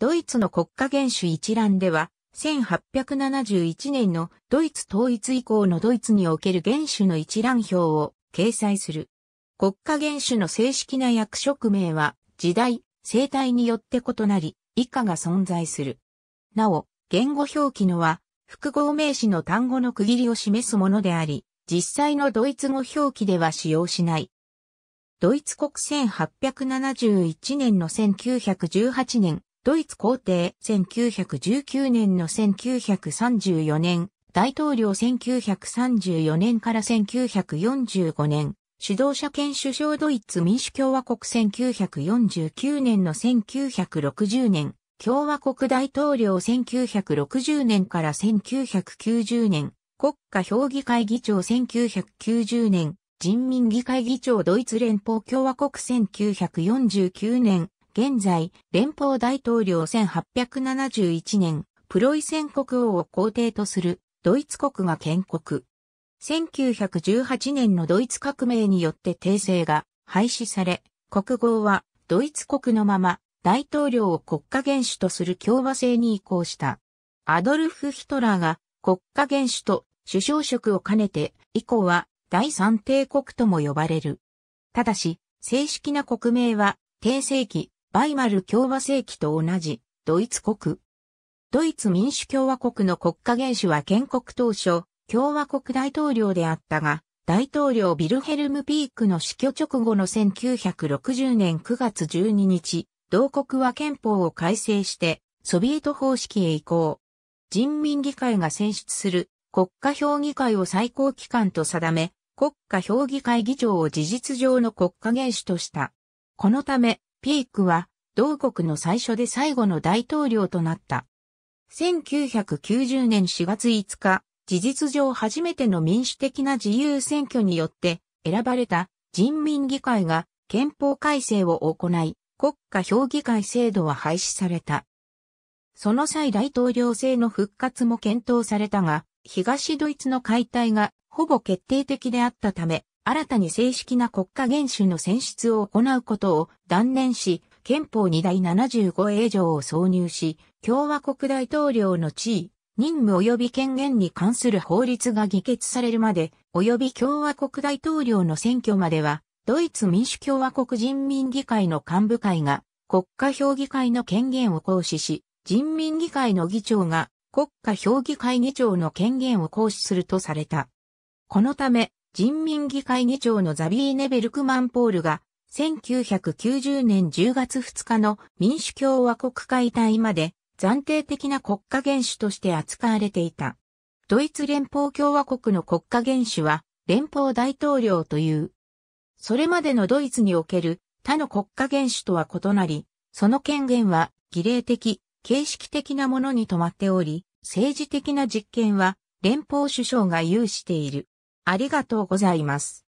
ドイツの国家元首一覧では、1871年のドイツ統一以降のドイツにおける元首の一覧表を掲載する。国家元首の正式な役職名は時代、生態によって異なり、以下が存在する。なお、言語表記のは、複合名詞の単語の区切りを示すものであり、実際のドイツ語表記では使用しない。ドイツ国1871年の1918年、ドイツ皇帝1919年の1934年、大統領1934年から1945年、指導者兼首相ドイツ民主共和国1949年の1960年、共和国大統領1960年から1990年、国家評議会議長1990年、人民議会議長ドイツ連邦共和国1949年、現在、連邦大統領1871年、プロイセン国王を皇帝とするドイツ国が建国。1918年のドイツ革命によって訂正が廃止され、国号はドイツ国のまま大統領を国家元首とする共和制に移行した。アドルフ・ヒトラーが国家元首と首相職を兼ねて以降は第三帝国とも呼ばれる。ただし、正式な国名は、帝政期、バイマル共和世紀と同じ、ドイツ国。ドイツ民主共和国の国家元首は建国当初、共和国大統領であったが、大統領ビルヘルム・ピークの死去直後の1960年9月12日、同国は憲法を改正して、ソビエト方式へ移行。人民議会が選出する国家評議会を最高機関と定め、国家評議会議長を事実上の国家元首とした。このため、ピークは、同国の最初で最後の大統領となった。1990年4月5日、事実上初めての民主的な自由選挙によって選ばれた人民議会が憲法改正を行い、国家評議会制度は廃止された。その際大統領制の復活も検討されたが、東ドイツの解体がほぼ決定的であったため、新たに正式な国家元首の選出を行うことを断念し、憲法2第 75A 条を挿入し、共和国大統領の地位、任務及び権限に関する法律が議決されるまで、及び共和国大統領の選挙までは、ドイツ民主共和国人民議会の幹部会が国家評議会の権限を行使し、人民議会の議長が国家評議会議長の権限を行使するとされた。このため、人民議会議長のザビーネ・ベルクマンポールが、1990年10月2日の民主共和国会体まで暫定的な国家元首として扱われていた。ドイツ連邦共和国の国家元首は連邦大統領という。それまでのドイツにおける他の国家元首とは異なり、その権限は儀礼的、形式的なものに止まっており、政治的な実権は連邦首相が有している。ありがとうございます。